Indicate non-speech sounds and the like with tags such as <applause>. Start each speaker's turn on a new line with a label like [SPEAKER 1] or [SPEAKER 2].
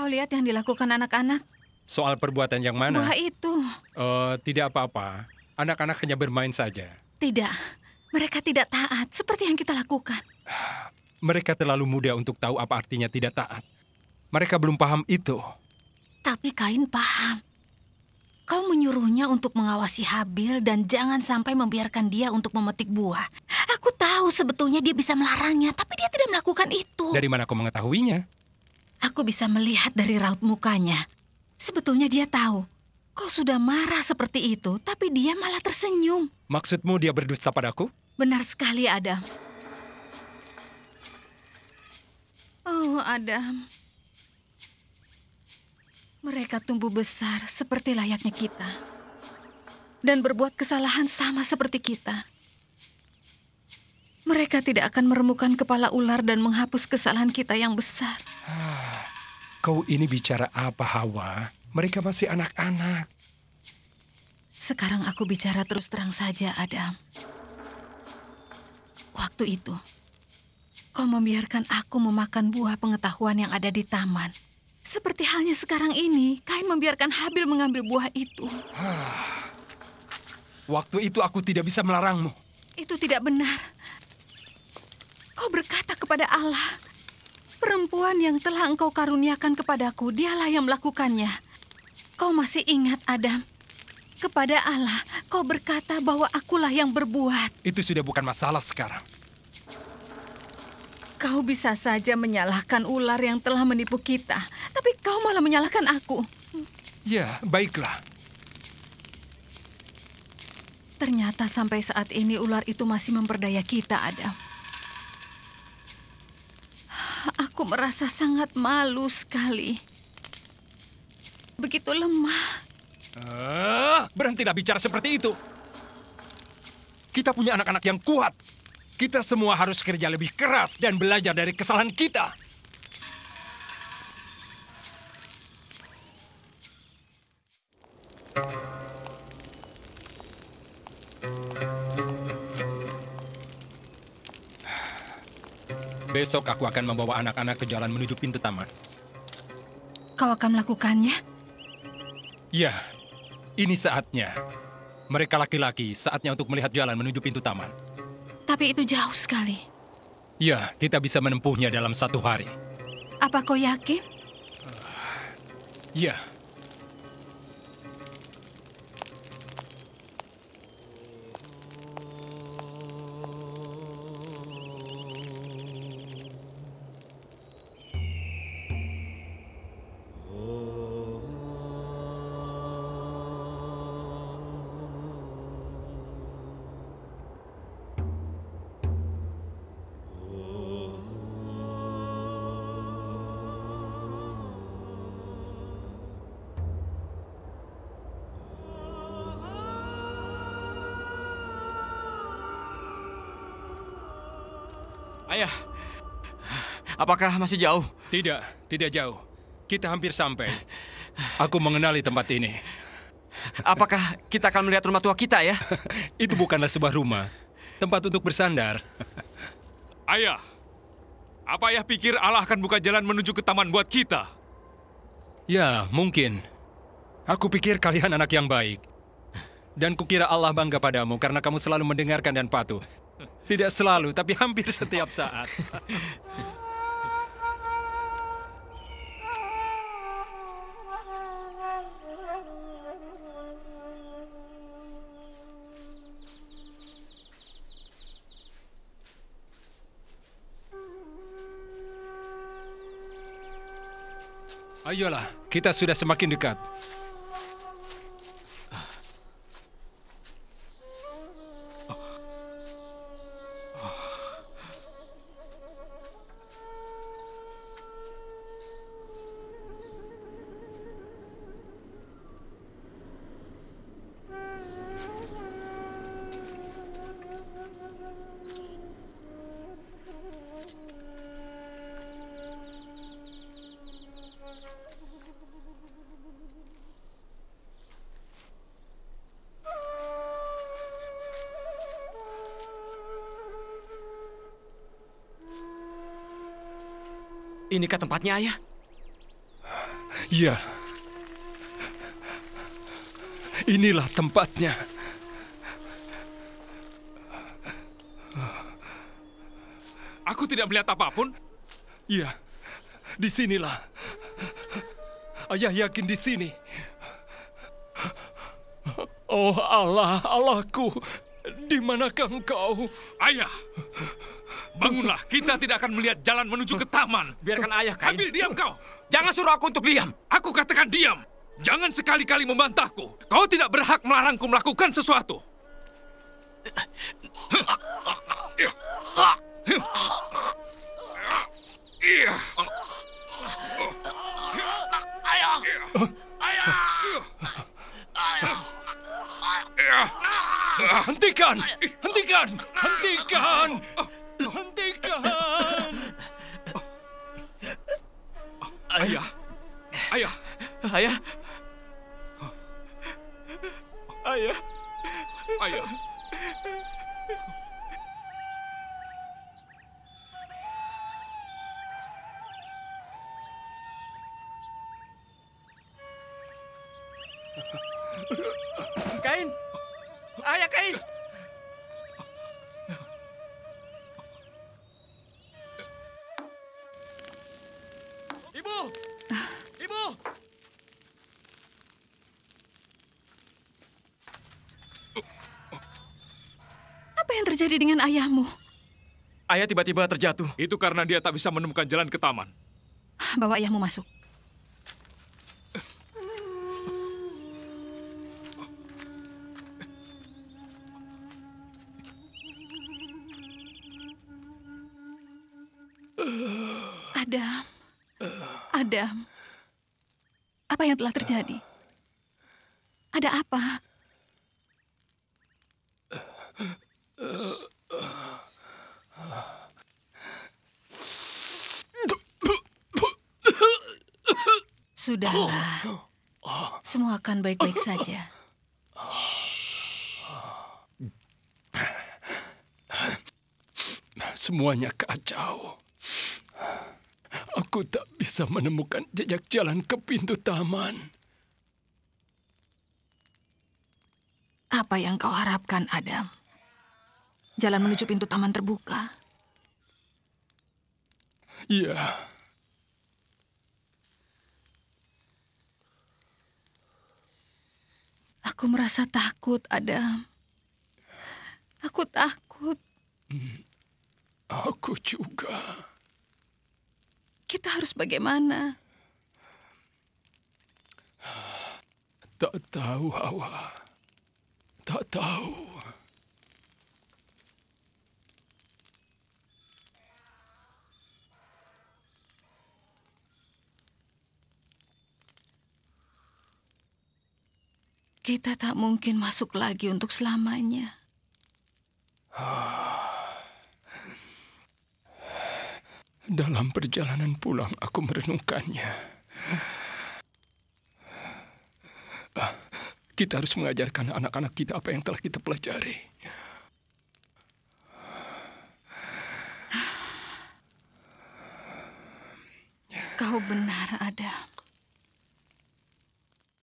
[SPEAKER 1] Kau lihat yang dilakukan anak-anak?
[SPEAKER 2] Soal perbuatan yang mana? Buah itu. Uh, tidak apa-apa. Anak-anak hanya bermain saja.
[SPEAKER 1] Tidak. Mereka tidak taat, seperti yang kita lakukan. <sighs>
[SPEAKER 2] Mereka terlalu muda untuk tahu apa artinya tidak taat. Mereka belum paham itu.
[SPEAKER 1] Tapi Kain paham. Kau menyuruhnya untuk mengawasi Habil dan jangan sampai membiarkan dia untuk memetik buah. Aku tahu sebetulnya dia bisa melarangnya, tapi dia tidak melakukan itu.
[SPEAKER 2] Dari mana kau mengetahuinya?
[SPEAKER 1] Aku bisa melihat dari raut mukanya. Sebetulnya dia tahu. Kau sudah marah seperti itu, tapi dia malah tersenyum.
[SPEAKER 2] Maksudmu dia berdusta padaku?
[SPEAKER 1] Benar sekali, Adam. Oh, Adam. Mereka tumbuh besar seperti layaknya kita. Dan berbuat kesalahan sama seperti kita. Mereka tidak akan meremukan kepala ular dan menghapus kesalahan kita yang besar. Ah.
[SPEAKER 2] Kau ini bicara apa, Hawa? Mereka masih anak-anak.
[SPEAKER 1] Sekarang aku bicara terus terang saja, Adam. Waktu itu, kau membiarkan aku memakan buah pengetahuan yang ada di taman. Seperti halnya sekarang ini, Kain membiarkan Habil mengambil buah itu.
[SPEAKER 2] Ah, waktu itu aku tidak bisa melarangmu.
[SPEAKER 1] Itu tidak benar. Kau berkata kepada Allah, Perempuan yang telah engkau karuniakan kepadaku, dialah yang melakukannya. Kau masih ingat, Adam? Kepada Allah, kau berkata bahwa akulah yang berbuat.
[SPEAKER 2] Itu sudah bukan masalah sekarang.
[SPEAKER 1] Kau bisa saja menyalahkan ular yang telah menipu kita, tapi kau malah menyalahkan aku.
[SPEAKER 2] Ya, baiklah.
[SPEAKER 1] Ternyata sampai saat ini ular itu masih memperdaya kita, Adam. Aku merasa sangat malu sekali. Begitu lemah.
[SPEAKER 2] Uh, eh, berhentilah bicara seperti itu. Kita punya anak-anak yang kuat. Kita semua harus kerja lebih keras dan belajar dari kesalahan kita. Besok aku akan membawa anak-anak ke jalan menuju pintu taman.
[SPEAKER 1] Kau akan melakukannya?
[SPEAKER 2] Ya, ini saatnya. Mereka laki-laki, saatnya untuk melihat jalan menuju pintu taman.
[SPEAKER 1] Tapi itu jauh sekali.
[SPEAKER 2] Ya, kita bisa menempuhnya dalam satu hari.
[SPEAKER 1] Apa kau yakin?
[SPEAKER 2] Uh, ya. Ayah, apakah masih jauh? Tidak, tidak jauh. Kita hampir sampai. Aku mengenali tempat ini. Apakah kita akan melihat rumah tua kita ya? <laughs> Itu bukanlah sebuah rumah. Tempat untuk bersandar. Ayah, apa ayah pikir Allah akan buka jalan menuju ke taman buat kita? Ya, mungkin. Aku pikir kalian anak yang baik. Dan kukira Allah bangga padamu karena kamu selalu mendengarkan dan patuh. Tidak selalu, tapi hampir setiap saat. Ayolah, kita sudah semakin dekat. Inikah tempatnya, Ayah? Ya. Inilah tempatnya. Aku tidak melihat apapun. Iya, disinilah. Ayah yakin di sini. Oh Allah, Allahku, di manakah engkau? Ayah, bangunlah. Kita tidak akan melihat jalan menuju ke taman. Biarkan ayah, Kain. Ambil, diam kau. Jangan suruh aku untuk diam. Aku katakan diam. Jangan sekali-kali membantahku. Kau tidak berhak melarangku melakukan sesuatu. Ayah! Ayah! Hentikan! Hentikan! Hentikan! 呀，哎呀，哎呀，哎呀，哎呀。Kain! Ayah Kain!
[SPEAKER 1] Apa yang terjadi dengan ayahmu?
[SPEAKER 2] Ayah tiba-tiba terjatuh. Itu karena dia tak bisa menemukan jalan ke taman.
[SPEAKER 1] Bawa ayahmu masuk. Adam. Adam. Apa yang telah terjadi? Ada apa? Sudahlah. Semua akan baik-baik saja. Shh.
[SPEAKER 2] Semuanya kacau. Aku tak bisa menemukan jejak jalan ke pintu
[SPEAKER 1] taman. Apa yang kau harapkan, Adam? Jalan menuju pintu taman terbuka.
[SPEAKER 2] Ya. Yeah.
[SPEAKER 1] Aku merasa takut, Adam. Aku takut. aku juga. Kita harus bagaimana?
[SPEAKER 2] Tak tahu, Hawa. Tak tahu.
[SPEAKER 1] Kita tak mungkin masuk lagi untuk selamanya.
[SPEAKER 2] Dalam perjalanan pulang, aku merenungkannya. Ah, kita harus mengajarkan anak-anak kita apa yang telah kita
[SPEAKER 1] pelajari.